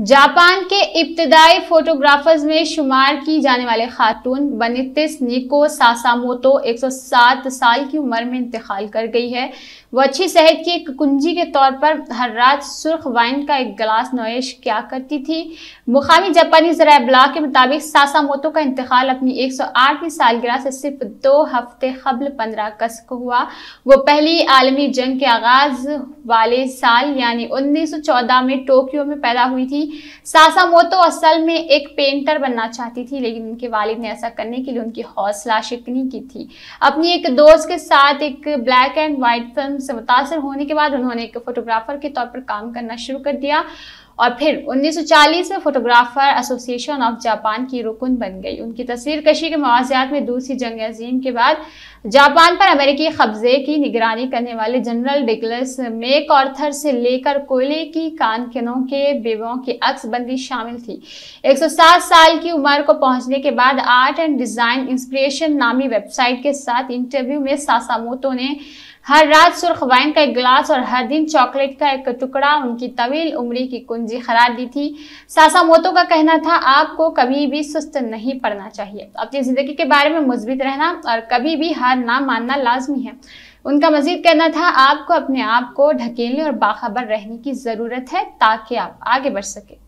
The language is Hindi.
जापान के इब्तदाई फोटोग्राफर्स में शुमार की जाने वाले खातून बनितिस निको सासामोतो 107 साल की उम्र में इंतकाल कर गई है वो अच्छी सेहत की एक कुंजी के तौर पर हर रात सुर्ख वाइन का एक गिलास नोश किया करती थी मुकामी जापानी जरा ब्लाक के मुताबिक सासामोतो का इंतकाल अपनी सौ आठवीं सालगिरह से सिर्फ दो हफ्ते कबल पंद्रह अगस्त को हुआ वो पहली आलमी जंग के आगाज वाले साल यानी 1914 में टोक्यो में पैदा हुई थी थी सासामोतो असल में एक पेंटर बनना चाहती थी लेकिन उनके वालिद ने ऐसा करने के लिए उनकी हौसला शिकनी की थी अपनी एक दोस्त के साथ एक ब्लैक एंड वाइट फिल्म से मुतासर होने के बाद उन्होंने एक फोटोग्राफर के तौर पर काम करना शुरू कर दिया और फिर 1940 में फोटोग्राफर एसोसिएशन ऑफ जापान की रुकन बन गई उनकी तस्वीर कशी के मवाजियात में दूसरी जंग अजीम के बाद जापान पर अमेरिकी कब्जे की निगरानी करने वाले जनरल डिगलस मेक ऑर्थर से लेकर कोयले की कानकनों के बेबों की अक्सबंदी शामिल थी 107 साल की उम्र को पहुंचने के बाद आर्ट एंड डिज़ाइन इंस्पिरेशन नामी वेबसाइट के साथ इंटरव्यू में सासामोतो ने हर रात सुर्ख वाइन का एक गिलास और हर दिन चॉकलेट का एक टुकड़ा उनकी तवील उम्री की कुंज कुंजी खरार दी थी सासा मोतो का कहना था आपको कभी भी सुस्त नहीं पड़ना चाहिए अपनी ज़िंदगी के बारे में मुस्बित रहना और कभी भी हार ना मानना लाजमी है उनका मजीद कहना था आपको अपने आप को ढकेलने और बाखबर रहने की ज़रूरत है ताकि आप आगे बढ़ सकें